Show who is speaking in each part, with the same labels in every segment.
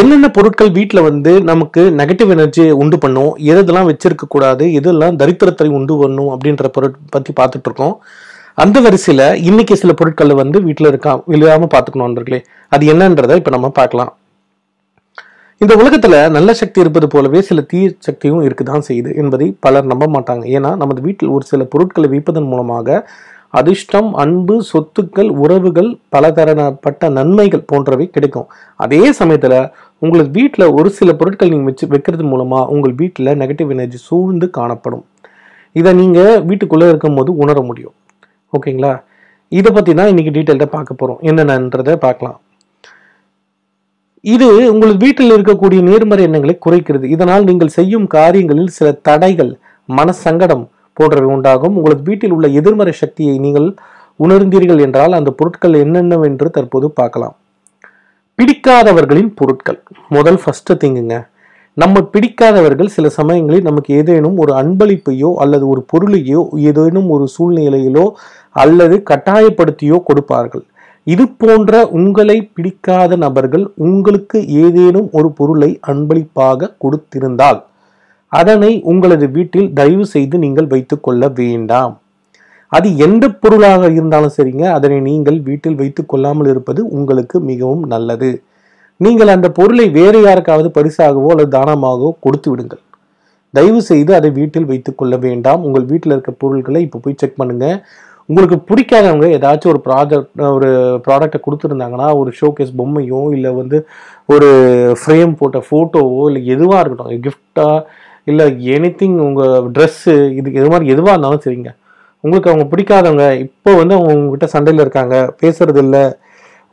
Speaker 1: என்னென்ன பொருட்கள் வீட்டில் வந்து நமக்கு நெகட்டிவ் எனர்ஜி உண்டு பண்ணும் எதெல்லாம் வச்சிருக்கக்கூடாது எதெல்லாம் தரித்திரத்தை உண்டு பண்ணும் அப்படின்ற பொருட் பற்றி பார்த்துட்டு இருக்கோம் அந்த வரிசையில் இன்னைக்கு சில பொருட்களை வந்து வீட்டில் இருக்கா இல்லாமல் பார்த்துக்கணும் நண்பர்களே அது என்னன்றதை இப்போ நம்ம பார்க்கலாம் இந்த உலகத்தில் நல்ல சக்தி இருப்பது போலவே சில தீ சக்தியும் இருக்குதான் செய்யுது என்பதை பலர் நம்ப மாட்டாங்க ஏன்னா நமது வீட்டில் ஒரு சில பொருட்களை வைப்பதன் மூலமாக அதிர்ஷ்டம் அன்பு சொத்துக்கள் உறவுகள் பலதரப்பட்ட நன்மைகள் போன்றவை கிடைக்கும் அதே சமயத்தில் உங்களுக்கு வீட்டில் ஒரு சில பொருட்கள் நீங்கள் வச்சு வைக்கிறது மூலமாக உங்கள் வீட்டில் நெகட்டிவ் எனர்ஜி சூழ்ந்து காணப்படும் இதை நீங்கள் வீட்டுக்குள்ளே இருக்கும்போது உணர முடியும் ஓகேங்களா இதை பற்றி தான் இன்றைக்கி டீட்டெயில்டாக பார்க்க போகிறோம் என்னென்னன்றதை பார்க்கலாம் இது உங்கள் வீட்டில் இருக்கக்கூடிய நேர்மறை எண்ணங்களை குறைக்கிறது இதனால் நீங்கள் செய்யும் காரியங்களில் சில தடைகள் மன சங்கடம் போன்றவை உண்டாகும் உங்களது வீட்டில் உள்ள எதிர்மறை சக்தியை நீங்கள் உணர்ந்தீர்கள் என்றால் அந்த பொருட்கள் என்னென்னவென்று தற்போது பார்க்கலாம் பிடிக்காதவர்களின் பொருட்கள் முதல் ஃபஸ்ட்டு திங்குங்க நம்ம பிடிக்காதவர்கள் சில சமயங்களில் நமக்கு ஏதேனும் ஒரு அன்பளிப்பையோ அல்லது ஒரு பொருளையோ ஏதேனும் ஒரு சூழ்நிலையிலோ அல்லது கட்டாயப்படுத்தியோ கொடுப்பார்கள் இது போன்ற உங்களை பிடிக்காத நபர்கள் உங்களுக்கு ஏதேனும் ஒரு பொருளை அன்பளிப்பாக கொடுத்திருந்தால் அதனை உங்களது வீட்டில் தயவு செய்து நீங்கள் வைத்துக்கொள்ள வேண்டாம் அது எந்த பொருளாக இருந்தாலும் சரிங்க அதனை நீங்கள் வீட்டில் வைத்து கொள்ளாமல் இருப்பது உங்களுக்கு மிகவும் நல்லது நீங்கள் அந்த பொருளை வேறு யாருக்காவது பரிசாகவோ அல்லது தானமாகவோ கொடுத்து விடுங்கள் தயவு செய்து அதை வீட்டில் வைத்துக்கொள்ள வேண்டாம் உங்கள் வீட்டில் இருக்க பொருள்களை இப்போ போய் செக் பண்ணுங்கள் உங்களுக்கு பிடிக்காதவங்க ஏதாச்சும் ஒரு ப்ராஜெக்ட் ஒரு ப்ராடக்டை கொடுத்துருந்தாங்கன்னா ஒரு ஷோகேஸ் பொம்மையோ இல்லை வந்து ஒரு ஃப்ரேம் போட்ட ஃபோட்டோவோ இல்லை எதுவாக இருக்கட்டும் கிஃப்டாக இல்லை எனி திங் உங்கள் ட்ரெஸ்ஸு இது இது மாதிரி எதுவாக இருந்தாலும் சரிங்க உங்களுக்கு அவங்க பிடிக்காதவங்க இப்போ வந்து அவங்க உங்ககிட்ட சண்டையில் இருக்காங்க பேசுறது இல்லை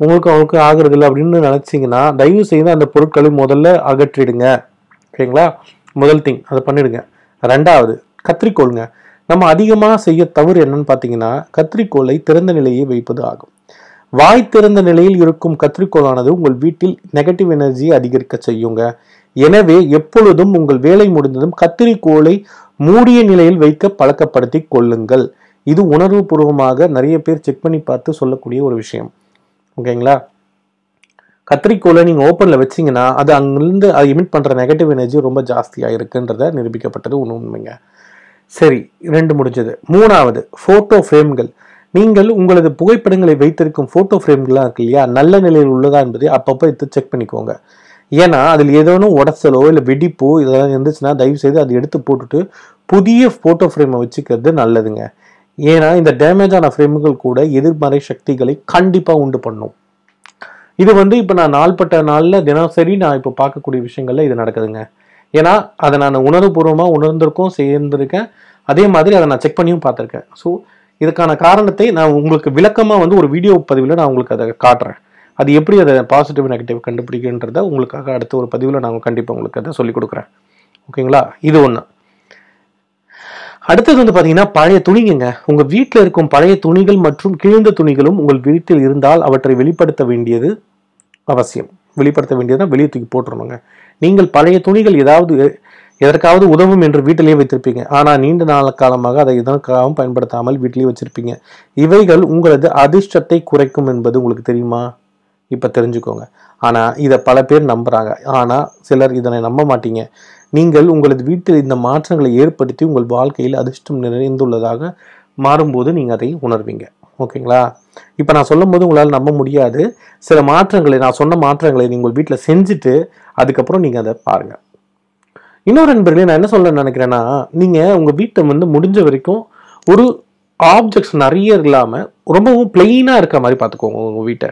Speaker 1: உங்களுக்கு அவங்களுக்கு ஆகிறது இல்லை அப்படின்னு நினச்சிங்கன்னா தயவு செய்து அந்த பொருட்களை முதல்ல அகற்றிடுங்க ஓகேங்களா முதல் திங் அதை பண்ணிடுங்க ரெண்டாவது கத்திரிக்கோளுங்க நம்ம அதிகமாக செய்ய தவறு என்னன்னு பார்த்தீங்கன்னா கத்திரிக்கோளை திறந்த நிலையை வைப்பது ஆகும் வாய் திறந்த நிலையில் இருக்கும் கத்திரிக்கோளானது உங்கள் வீட்டில் நெகட்டிவ் எனர்ஜியை அதிகரிக்க செய்யுங்க எனவே எப்பொழுதும் உங்கள் வேலை முடிந்ததும் கத்திரிக்கோளை மூடிய நிலையில் வைக்க பழக்கப்படுத்தி கொள்ளுங்கள் இது உணர்வு பூர்வமாக நிறைய பேர் செக் பண்ணி பார்த்து சொல்லக்கூடிய ஒரு விஷயம் ஓகேங்களா கத்திரிக்கோளை நீங்கள் ஓப்பனில் வச்சிங்கன்னா அது அங்கேருந்து அது இமிட் பண்ணுற நெகட்டிவ் எனர்ஜி ரொம்ப ஜாஸ்தியாக இருக்குன்றத நிரூபிக்கப்பட்டது ஒன்று உண்மைங்க சரி ரெண்டு முடிஞ்சது மூணாவது ஃபோட்டோ ஃப்ரேம்கள் நீங்கள் உங்களது புகைப்படங்களை வைத்திருக்கும் ஃபோட்டோ ஃப்ரேம்கள்லாம் இருக்கு இல்லையா நல்ல நிலையில் உள்ளதா என்பதை அப்பப்போ எடுத்து செக் பண்ணிக்கோங்க ஏன்னா அதில் ஏதோனும் உடச்சலோ இல்லை வெடிப்போ இதெல்லாம் இருந்துச்சுன்னா தயவுசெய்து அதை எடுத்து போட்டுட்டு புதிய ஃபோட்டோ ஃப்ரேமை வச்சுக்கிறது நல்லதுங்க ஏன்னா இந்த டேமேஜ் ஆன ஃப்ரேம்கள் கூட எதிர்மறை சக்திகளை கண்டிப்பாக உண்டு பண்ணும் இது வந்து இப்போ நான் நாள்பட்ட நாளில் தினசரி நான் இப்போ பார்க்கக்கூடிய விஷயங்கள்ல இது நடக்குதுங்க ஏன்னா அதை நான் உணர்வுபூர்வமாக உணர்ந்திருக்கும் சேர்ந்திருக்கேன் அதே மாதிரி அதை நான் செக் பண்ணியும் பார்த்துருக்கேன் ஸோ இதுக்கான காரணத்தை நான் உங்களுக்கு விளக்கமாக வந்து ஒரு வீடியோ பதிவில் நான் உங்களுக்கு அதை காட்டுறேன் அது எப்படி அதை பாசிட்டிவ் நெகட்டிவ் கண்டுபிடிக்குன்றத உங்களுக்காக அடுத்த ஒரு பதிவில் நான் கண்டிப்பாக உங்களுக்கு அதை சொல்லிக் கொடுக்குறேன் ஓகேங்களா இது ஒன்று அடுத்தது வந்து பார்த்தீங்கன்னா பழைய துணிங்க உங்கள் வீட்டில் இருக்கும் பழைய துணிகள் மற்றும் கிழிந்த துணிகளும் உங்கள் வீட்டில் இருந்தால் அவற்றை வெளிப்படுத்த வேண்டியது அவசியம் வெளிப்படுத்த வேண்டியதுனா வெளியே தூக்கி போட்டுருணுங்க நீங்கள் பழைய துணிகள் ஏதாவது எதற்காவது உதவும் என்று வீட்டிலேயே வைத்திருப்பீங்க ஆனால் நீண்ட நாள் காலமாக அதை இதற்காகவும் பயன்படுத்தாமல் வீட்டிலேயே வச்சிருப்பீங்க இவைகள் உங்களது அதிர்ஷ்டத்தை குறைக்கும் என்பது உங்களுக்கு தெரியுமா இப்போ தெரிஞ்சுக்கோங்க ஆனால் இதை பல பேர் நம்புகிறாங்க ஆனால் சிலர் இதனை நம்ப மாட்டீங்க நீங்கள் உங்களது வீட்டில் இந்த மாற்றங்களை ஏற்படுத்தி உங்கள் வாழ்க்கையில் அதிர்ஷ்டம் நிறைந்துள்ளதாக மாறும்போது நீங்கள் அதை உணர்வீங்க ஓகேங்களா இப்போ நான் சொல்லும் போது உங்களால் நம்ப முடியாது சில மாற்றங்களை நான் சொன்ன மாற்றங்களை நீங்கள் வீட்டில் செஞ்சுட்டு அதுக்கப்புறம் நீங்கள் அதை பாருங்கள் இன்னொரு நண்பர்களே நான் என்ன சொல்ல நினைக்கிறேன்னா நீங்கள் உங்கள் வீட்டை வந்து முடிஞ்ச வரைக்கும் ஒரு ஆப்ஜெக்ட்ஸ் நிறைய இல்லாமல் ரொம்பவும் பிளெயினாக இருக்க மாதிரி பார்த்துக்கோங்க உங்கள் வீட்டை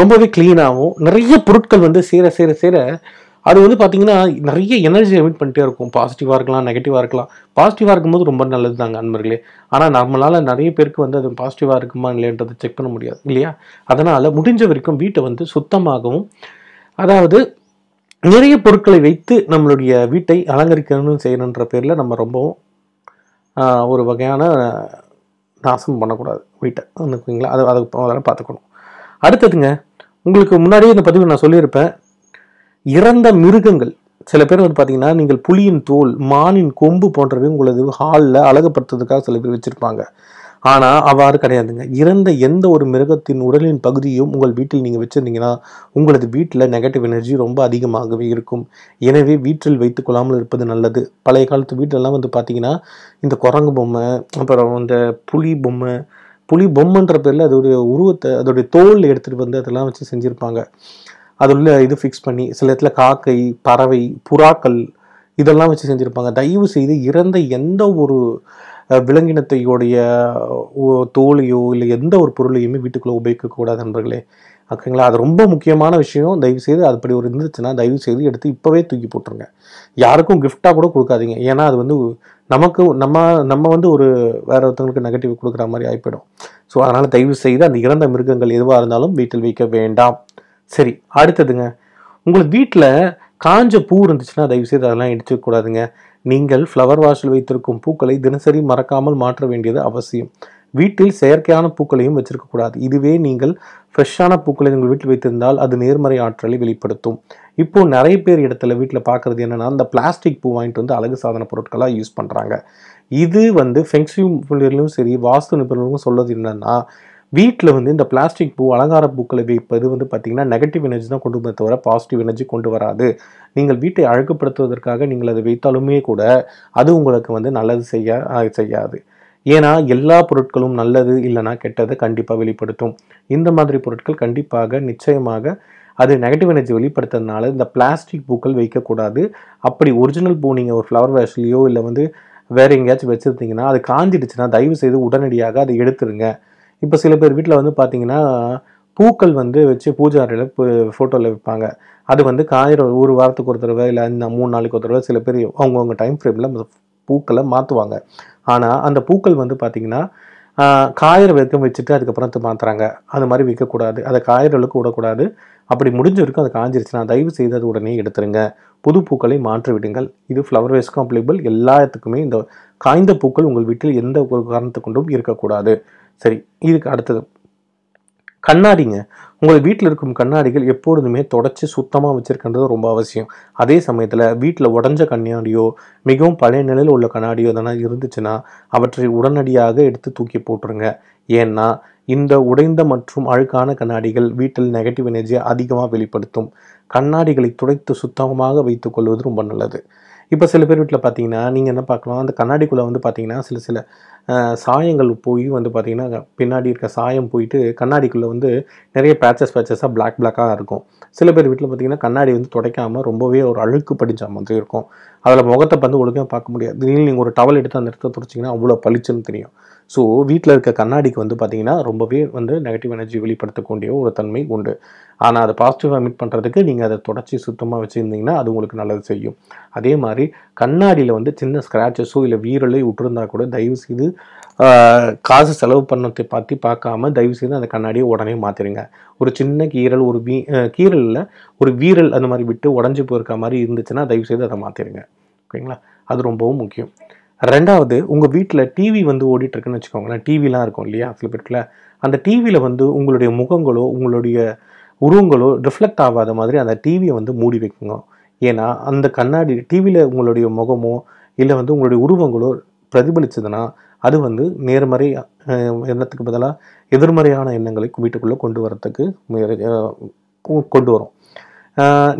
Speaker 1: ரொம்பவே க்ளீனாகவும் நிறைய பொருட்கள் வந்து சேர சேர சேர அது வந்து பார்த்திங்கன்னா நிறைய எனர்ஜி எமிட் பண்ணிட்டே இருக்கும் பாசிட்டிவாக இருக்கலாம் நெகட்டிவாக இருக்கலாம் பாசிட்டிவாக இருக்கும்போது ரொம்ப நல்லது தாங்க அன்பர்களே ஆனால் நம்மளால் நிறைய பேருக்கு வந்து அது பாசிட்டிவாக இருக்குமா இல்லையன்றதை செக் பண்ண முடியாது இல்லையா அதனால் முடிஞ்ச வரைக்கும் வீட்டை வந்து சுத்தமாகவும் அதாவது நிறைய பொருட்களை வைத்து நம்மளுடைய வீட்டை அலங்கரிக்கணும்னு செய்யணுன்ற பேரில் நம்ம ரொம்பவும் ஒரு வகையான நாசம் பண்ணக்கூடாது வீட்டை அதை அதை அதெல்லாம் பார்த்துக்கணும் அடுத்ததுங்க உங்களுக்கு முன்னாடியே இந்த பதிவு நான் சொல்லியிருப்பேன் இறந்த மிருகங்கள் சில பேர் வந்து பார்த்தீங்கன்னா நீங்கள் புலியின் தோல் மானின் கொம்பு போன்றவை உங்களது ஹாலில் அழகுப்படுத்துறதுக்காக சில பேர் வச்சுருப்பாங்க ஆனால் அவ்வாறு கிடையாதுங்க இறந்த எந்த ஒரு மிருகத்தின் உடலின் பகுதியும் உங்கள் வீட்டில் நீங்கள் வச்சுருந்தீங்கன்னா உங்களது வீட்டில் நெகட்டிவ் எனர்ஜி ரொம்ப அதிகமாகவே இருக்கும் எனவே வீட்டில் வைத்து கொள்ளாமல் இருப்பது நல்லது பழைய காலத்து வீட்டிலலாம் வந்து பார்த்தீங்கன்னா இந்த குரங்கு பொம்மை அப்புறம் இந்த புலி பொம்மை புலி பொம்மைன்ற பேரில் அதோடைய உருவத்தை அதோடைய தோல் எடுத்துகிட்டு வந்து அதெல்லாம் வச்சு செஞ்சுருப்பாங்க அது உள்ள இது ஃபிக்ஸ் பண்ணி சில இடத்துல காக்கை பறவை புறாக்கள் இதெல்லாம் வச்சு செஞ்சுருப்பாங்க தயவு செய்து இறந்த எந்த ஒரு விலங்கினத்தையோடைய தோலையோ இல்லை எந்த ஒரு பொருளையுமே வீட்டுக்குள்ளே உபயோகிக்கக்கூடாது நண்பர்களே ஓகேங்களா அது ரொம்ப முக்கியமான விஷயம் தயவு செய்து அதுபடி ஒரு இருந்துச்சுன்னா தயவு செய்து எடுத்து இப்போவே தூக்கி போட்டுருங்க யாருக்கும் கிஃப்டாக கூட கொடுக்காதீங்க ஏன்னா அது வந்து நமக்கு நம்ம நம்ம வந்து ஒரு வேற ஒருத்தவங்களுக்கு நெகட்டிவ் கொடுக்குற மாதிரி ஆகிப்படும் ஸோ அதனால் தயவு செய்து அந்த இறந்த மிருகங்கள் எதுவாக இருந்தாலும் வீட்டில் வைக்க வேண்டாம் சரி அடுத்ததுங்க உங்களுக்கு வீட்டில் காஞ்ச பூ இருந்துச்சுன்னா தயவு செய்து அதெல்லாம் இடிச்சிக்கூடாதுங்க நீங்கள் ஃப்ளவர் வாஷில் வைத்திருக்கும் பூக்களை தினசரி மறக்காமல் மாற்ற வேண்டியது அவசியம் வீட்டில் செயற்கையான பூக்களையும் வச்சிருக்கக்கூடாது இதுவே நீங்கள் ஃப்ரெஷ்ஷான பூக்களை உங்கள் வீட்டில் வைத்திருந்தால் அது நேர்மறை ஆற்றலை வெளிப்படுத்தும் இப்போ நிறைய பேர் இடத்துல வீட்டில் பார்க்குறது என்னென்னா அந்த பிளாஸ்டிக் பூ வாங்கிட்டு வந்து அழகு சாதன பொருட்களாக யூஸ் பண்ணுறாங்க இது வந்து ஃபெங்ஷியும் சரி வாஸ்து நிபுணர்களும் சொல்வது என்னென்னா வீட்டில் வந்து இந்த பிளாஸ்டிக் பூ அலங்கார பூக்களை வைப்பது வந்து பார்த்திங்கன்னா நெகட்டிவ் எனர்ஜி தான் கொண்டு வந்து தவிர பாசிட்டிவ் எனர்ஜி கொண்டு வராது நீங்கள் வீட்டை அழகுப்படுத்துவதற்காக நீங்கள் அதை வைத்தாலுமே கூட அது உங்களுக்கு வந்து நல்லது செய்ய செய்யாது ஏன்னா எல்லா பொருட்களும் நல்லது இல்லைனா கெட்டது கண்டிப்பாக வெளிப்படுத்தும் இந்த மாதிரி பொருட்கள் கண்டிப்பாக நிச்சயமாக அது நெகட்டிவ் எனர்ஜி வெளிப்படுத்துறதுனால இந்த பிளாஸ்டிக் பூக்கள் வைக்கக்கூடாது அப்படி ஒரிஜினல் பூ நீங்கள் ஒரு ஃப்ளவர் வேஷ்லேயோ இல்லை வந்து வேறு எங்கேயாச்சும் வச்சுருந்தீங்கன்னா அது காஞ்சிடுச்சுன்னா தயவு செய்து உடனடியாக அதை எடுத்துருங்க இப்போ சில பேர் வீட்டில் வந்து பார்த்தீங்கன்னா பூக்கள் வந்து வச்சு பூஜை அறையில் ஃபோட்டோவில் வைப்பாங்க அது வந்து காயிற ஒரு வாரத்துக்கு ஒரு தடவை இல்லை மூணு நாளைக்கு ஒரு தடவை சில பேர் அவங்கவுங்க டைம் ஃப்ரேமில் பூக்களை மாற்றுவாங்க ஆனால் அந்த பூக்கள் வந்து பார்த்திங்கன்னா காயிற வரைக்கும் வச்சுட்டு அதுக்கப்புறம் மாற்றுறாங்க அந்த மாதிரி விற்கக்கூடாது அதை அளவுக்கு விடக்கூடாது அப்படி முடிஞ்ச வரைக்கும் அது காஞ்சிருச்சுன்னா தயவு செய்து அது உடனே எடுத்துருங்க புது பூக்களை மாற்றி விடுங்கள் இது ஃப்ளவர் வேஸ்க்கும் அப்ளிகபிள் எல்லாத்துக்குமே இந்த காய்ந்த பூக்கள் உங்கள் வீட்டில் எந்த ஒரு காரணத்தை கொண்டும் இருக்கக்கூடாது சரி இதுக்கு அடுத்தது கண்ணாடிங்க உங்கள் வீட்டில் இருக்கும் கண்ணாடிகள் எப்பொழுதுமே தொடச்சி சுத்தமாக வச்சுருக்கின்றது ரொம்ப அவசியம் அதே சமயத்தில் வீட்டில் உடஞ்ச கண்ணாடியோ மிகவும் பழைய நிலையில் உள்ள கண்ணாடியோ எதனா இருந்துச்சுன்னா அவற்றை உடனடியாக எடுத்து தூக்கி போட்டுருங்க ஏன்னா இந்த உடைந்த மற்றும் அழுக்கான கண்ணாடிகள் வீட்டில் நெகட்டிவ் எனர்ஜியை அதிகமாக வெளிப்படுத்தும் கண்ணாடிகளை துடைத்து சுத்தமாக கொள்வது ரொம்ப நல்லது இப்போ சில பேர் வீட்டில் பார்த்தீங்கன்னா நீங்கள் என்ன பார்க்கலாம் அந்த கண்ணாடிக்குள்ளே வந்து பார்த்தீங்கன்னா சில சில சாயங்கள் போய் வந்து பார்த்திங்கன்னா பின்னாடி இருக்க சாயம் போயிட்டு கண்ணாடிக்குள்ளே வந்து நிறைய பேச்சஸ் பேச்சஸாக பிளாக் பிளாக்காக இருக்கும் சில பேர் வீட்டில் பார்த்திங்கன்னா கண்ணாடி வந்து துடைக்காமல் ரொம்பவே ஒரு அழுக்கு படிஞ்ச மாதிரி இருக்கும் அதில் முகத்தை வந்து ஒழுங்காக பார்க்க முடியாது திடீர்னு நீங்கள் ஒரு டவல் எடுத்து அந்த இடத்த துடைச்சிங்கன்னா அவ்வளோ பளிச்சுன்னு தெரியும் ஸோ வீட்டில் இருக்க கண்ணாடிக்கு வந்து பார்த்திங்கன்னா ரொம்பவே வந்து நெகட்டிவ் எனர்ஜி வெளிப்படுத்தக்கூடிய ஒரு தன்மை உண்டு ஆனால் அதை பாசிட்டிவாக மீட் பண்ணுறதுக்கு நீங்கள் அதை தொடச்சி சுத்தமாக வச்சுருந்தீங்கன்னா அது உங்களுக்கு நல்லது செய்யும் அதே மாதிரி கண்ணாடியில் வந்து சின்ன ஸ்க்ராச்சஸோ இல்லை வீரலே விட்டுருந்தா கூட தயவு செய்து காசு செலவு பண்ணத்தை பார்த்து பார்க்காம தயவு செய்து அந்த கண்ணாடியை உடனே மாற்றிடுங்க ஒரு சின்ன கீரல் ஒரு வீ கீரலில் ஒரு வீரல் அந்த மாதிரி விட்டு உடஞ்சி போயிருக்க மாதிரி இருந்துச்சுன்னா தயவு செய்து அதை மாற்றிடுங்க ஓகேங்களா அது ரொம்பவும் முக்கியம் ரெண்டாவது உங்கள் வீட்டில் டிவி வந்து ஓடிட்டுருக்குன்னு வச்சுக்கோங்களேன் டிவிலாம் இருக்கும் இல்லையா சில பேருக்குல அந்த டிவியில் வந்து உங்களுடைய முகங்களோ உங்களுடைய உருவங்களோ ரிஃப்ளெக்ட் ஆகாத மாதிரி அந்த டிவியை வந்து மூடி வைக்குங்க ஏன்னா அந்த கண்ணாடி டிவியில் உங்களுடைய முகமோ இல்லை வந்து உங்களுடைய உருவங்களோ பிரதிபலிச்சதுன்னா அது வந்து நேர்மறை எண்ணத்துக்கு பதிலாக எதிர்மறையான எண்ணங்களை வீட்டுக்குள்ளே கொண்டு வரத்துக்கு கொண்டு வரும்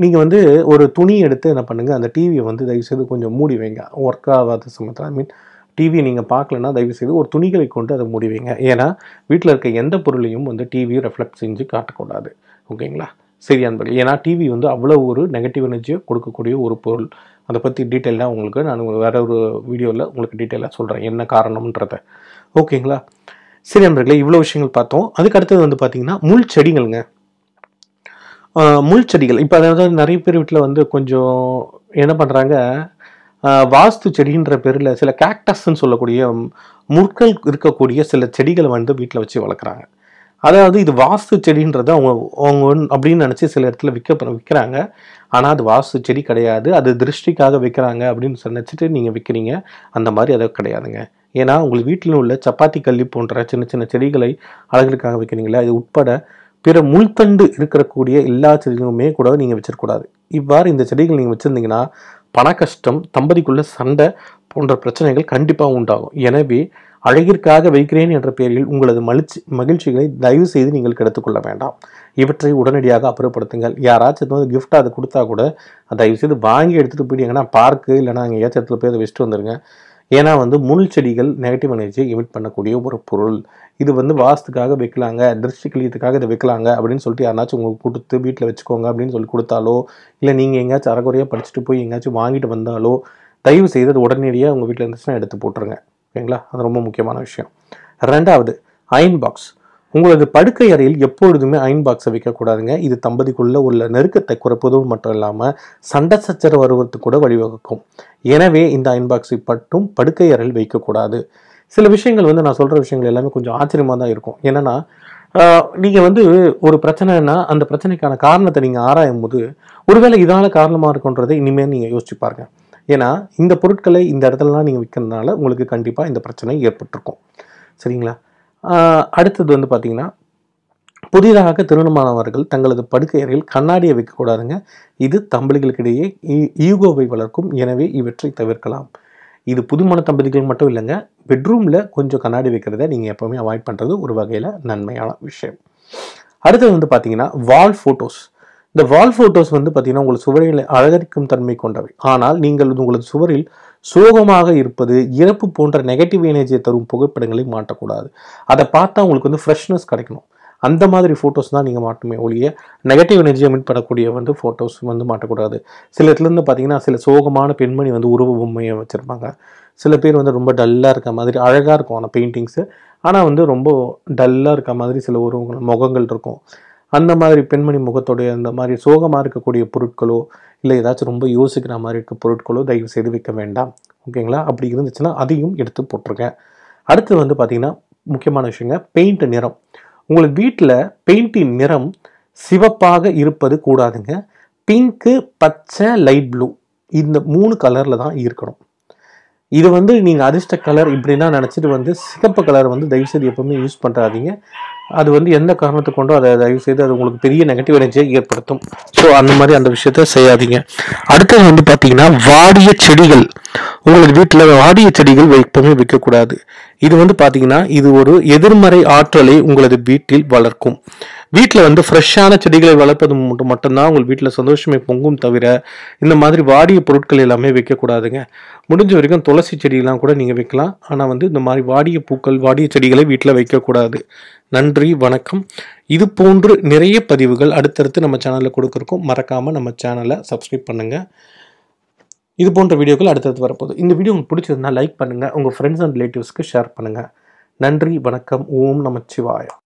Speaker 1: நீங்கள் வந்து ஒரு துணி எடுத்து என்ன பண்ணுங்கள் அந்த டிவியை வந்து தயவுசெய்து கொஞ்சம் மூடி வைங்க ஒர்க் ஆகாத சமயத்தில் ஐ மீன் டிவியை நீங்கள் பார்க்கலன்னா தயவுசெய்து ஒரு துணிகளை கொண்டு அதை மூடி வைங்க ஏன்னா வீட்டில் இருக்க எந்த பொருளையும் வந்து டிவியை ரெஃப்ளெக்ட் செஞ்சு காட்டக்கூடாது ஓகேங்களா சரி பதில் ஏன்னா டிவி வந்து அவ்வளோ ஒரு நெகட்டிவ் எனர்ஜியை கொடுக்கக்கூடிய ஒரு பொருள் அதை பற்றி டீட்டெயிலாக உங்களுக்கு நான் வேறு ஒரு வீடியோவில் உங்களுக்கு டீட்டெயிலாக சொல்கிறேன் என்ன காரணம்ன்றத ஓகேங்களா சரி அன்பர்களே இவ்வளோ விஷயங்கள் பார்த்தோம் அதுக்கு அடுத்தது வந்து பார்த்திங்கன்னா முள் செடிகளுங்க முள் செடிகள் இப்போ அதாவது நிறைய பேர் வீட்டில் வந்து கொஞ்சம் என்ன பண்ணுறாங்க வாஸ்து செடின்ற பேரில் சில கேக்டஸ்ன்னு சொல்லக்கூடிய முற்கள் இருக்கக்கூடிய சில செடிகளை வந்து வீட்டில் வச்சு வளர்க்குறாங்க அதாவது இது வாஸ்து செடின்றத அவங்க அவங்க அப்படின்னு நினச்சி சில இடத்துல விற்க விற்கிறாங்க ஆனால் அது வாஸ்து செடி கிடையாது அது திருஷ்டிக்காக விற்கிறாங்க அப்படின்னு நினச்சிட்டு நீங்கள் விற்கிறீங்க அந்த மாதிரி அதை கிடையாதுங்க ஏன்னா உங்கள் வீட்டில் உள்ள சப்பாத்தி கல்லி போன்ற சின்ன சின்ன செடிகளை அழகுக்காக விற்கிறீங்களா இது உட்பட பிற முள்தண்டு இருக்கக்கூடிய எல்லா செடிகளுமே கூட நீங்கள் வச்சிருக்கூடாது இவ்வாறு இந்த செடிகள் நீங்கள் வச்சுருந்தீங்கன்னா பண கஷ்டம் தம்பதிக்குள்ள சண்டை போன்ற பிரச்சனைகள் கண்டிப்பாக உண்டாகும் எனவே அழகிற்காக வைக்கிறேன் என்ற பெயரில் உங்களது மகிழ்ச்சி மகிழ்ச்சிகளை தயவு செய்து நீங்கள் கெடுத்துக்கொள்ள வேண்டாம் இவற்றை உடனடியாக அப்புறப்படுத்துங்கள் யாராச்சும் வந்து கிஃப்ட்டாக அதை கொடுத்தா கூட தயவு செய்து வாங்கி எடுத்துகிட்டு போயிட்டு எங்கன்னா பார்க்கு இல்லைனா எங்கேயாச்சும் இடத்துல போய் அதை வச்சுட்டு வந்துடுங்க ஏன்னா வந்து முள் செடிகள் நெகட்டிவ் எனர்ஜியை எமிட் பண்ணக்கூடிய ஒரு பொருள் இது வந்து வாஸ்துக்காக வைக்கலாங்க திருஷ்டி கிளியத்துக்காக இதை வைக்கலாங்க அப்படின்னு சொல்லிட்டு யாராச்சும் உங்களுக்கு கொடுத்து வீட்டில் வச்சுக்கோங்க அப்படின்னு சொல்லி கொடுத்தாலோ இல்லை நீங்கள் எங்கேயாச்சும் அறகுறையாக படிச்சுட்டு போய் எங்கேயாச்சும் வாங்கிட்டு வந்தாலோ தயவு செய்து அது உடனடியாக உங்கள் வீட்டில் இருந்துச்சுன்னா எடுத்து போட்டுருங்க ஓகேங்களா அது ரொம்ப முக்கியமான விஷயம் ரெண்டாவது அயன் பாக்ஸ் உங்களது படுக்கை அறையில் எப்பொழுதுமே அயன் பாக்ஸை வைக்கக்கூடாதுங்க இது தம்பதிக்குள்ள உள்ள நெருக்கத்தை குறைப்பதும் மட்டும் இல்லாமல் சண்டை சச்சர வருவதற்கு கூட வழிவகுக்கும் எனவே இந்த அயன் பாக்ஸை மட்டும் படுக்கை அறையில் வைக்கக்கூடாது சில விஷயங்கள் வந்து நான் சொல்கிற விஷயங்கள் எல்லாமே கொஞ்சம் ஆச்சரியமாக தான் இருக்கும் என்னென்னா நீங்கள் வந்து ஒரு பிரச்சனைனா அந்த பிரச்சனைக்கான காரணத்தை நீங்கள் ஆராயும் போது ஒருவேளை இதால் காரணமாக இருக்குன்றதை இனிமேல் நீங்கள் யோசிச்சு பாருங்கள் ஏன்னா இந்த பொருட்களை இந்த இடத்துலலாம் நீங்கள் விற்கிறதுனால உங்களுக்கு கண்டிப்பாக இந்த பிரச்சனை ஏற்பட்டிருக்கும் சரிங்களா அடுத்தது வந்து பார்த்திங்கன்னா புதிதாக திருமணமானவர்கள் தங்களது படுக்கை அறையில் கண்ணாடியை வைக்கக்கூடாதுங்க இது தம்பளிகளுக்கிடையே ஈகோவை வளர்க்கும் எனவே இவற்றை தவிர்க்கலாம் இது புதுமண தம்பதிகள் மட்டும் இல்லைங்க பெட்ரூமில் கொஞ்சம் கண்ணாடி வைக்கிறத நீங்கள் எப்போவுமே அவாய்ட் பண்ணுறது ஒரு வகையில் நன்மையான விஷயம் அடுத்தது வந்து பார்த்தீங்கன்னா வால் ஃபோட்டோஸ் இந்த வால் ஃபோட்டோஸ் வந்து பார்த்திங்கன்னா உங்கள் சுவரில் அழகரிக்கும் தன்மை கொண்டவை ஆனால் நீங்கள் உங்களது சுவரில் சோகமாக இருப்பது இறப்பு போன்ற நெகட்டிவ் எனர்ஜியை தரும் புகைப்படங்களை மாட்டக்கூடாது அதை பார்த்தா உங்களுக்கு வந்து ஃப்ரெஷ்னஸ் கிடைக்கணும் அந்த மாதிரி ஃபோட்டோஸ் தான் நீங்கள் மாட்டுமே ஒழிய நெகட்டிவ் எனர்ஜியை மீட் பண்ணக்கூடிய வந்து ஃபோட்டோஸ் வந்து மாட்டக்கூடாது சில இடத்துலேருந்து பார்த்தீங்கன்னா சில சோகமான பெண்மணி வந்து உருவ பொம்மையை வச்சுருப்பாங்க சில பேர் வந்து ரொம்ப டல்லாக இருக்க மாதிரி அழகாக இருக்கும் ஆனால் பெயிண்டிங்ஸு ஆனால் வந்து ரொம்ப டல்லாக இருக்க மாதிரி சில உருவங்கள் முகங்கள் இருக்கும் அந்த மாதிரி பெண்மணி முகத்தோடைய அந்த மாதிரி சோகமாக இருக்கக்கூடிய பொருட்களோ இல்லை ஏதாச்சும் ரொம்ப யோசிக்கிற மாதிரி இருக்க பொருட்களோ தயவு செய்து வைக்க வேண்டாம் ஓகேங்களா அப்படி இருந்துச்சுன்னா அதையும் எடுத்து போட்டுருங்க அடுத்து வந்து பார்த்திங்கன்னா முக்கியமான விஷயங்க பெயிண்ட் நிறம் உங்கள் வீட்டில் பெயிண்டின் நிறம் சிவப்பாக இருப்பது கூடாதுங்க பிங்க்கு பச்சை லைட் ப்ளூ இந்த மூணு கலரில் தான் இருக்கணும் இது வந்து நீங்கள் அதிர்ஷ்ட கலர் இப்படின்னா நினச்சிட்டு வந்து சிகப்பு கலர் வந்து தயவுசெய்து எப்போவுமே யூஸ் பண்ணுறாதீங்க அது வந்து எந்த காரணத்தை கொண்டோ அதை தயவு செய்து அது உங்களுக்கு பெரிய நெகட்டிவ் எனர்ஜியை ஏற்படுத்தும் ஸோ அந்த மாதிரி அந்த விஷயத்த செய்யாதீங்க அடுத்தது வந்து பார்த்தீங்கன்னா வாடிய செடிகள் உங்களுக்கு வீட்டில் வாடிய செடிகள் வைப்பமே வைக்கக்கூடாது இது வந்து பார்த்தீங்கன்னா இது ஒரு எதிர்மறை ஆற்றலை உங்களது வீட்டில் வளர்க்கும் வீட்டில் வந்து ஃப்ரெஷ்ஷான செடிகளை வளர்ப்பது மட்டும் மட்டும்தான் உங்கள் வீட்டில் சந்தோஷமே பொங்கும் தவிர இந்த மாதிரி வாடிய பொருட்கள் எல்லாமே வைக்கக்கூடாதுங்க முடிஞ்ச வரைக்கும் துளசி செடியெல்லாம் கூட நீங்கள் வைக்கலாம் ஆனால் வந்து இந்த மாதிரி வாடிய பூக்கள் வாடிய செடிகளை வீட்டில் வைக்கக்கூடாது நன்றி வணக்கம் இது போன்று நிறைய பதிவுகள் அடுத்தடுத்து நம்ம சேனலில் கொடுக்குறக்கும் மறக்காமல் நம்ம சேனலை சப்ஸ்கிரைப் பண்ணுங்கள் இது போன்ற வீடியோக்கள் அடுத்தடுத்து வரப்போகுது இந்த வீடியோ உங்களுக்கு பிடிச்சதுன்னா லைக் பண்ணுங்கள் உங்கள் ஃப்ரெண்ட்ஸ் அண்ட் ரிலேட்டிவ்ஸ்க்கு ஷேர் பண்ணுங்கள் நன்றி வணக்கம் ஓம் நமச்சிவாயம்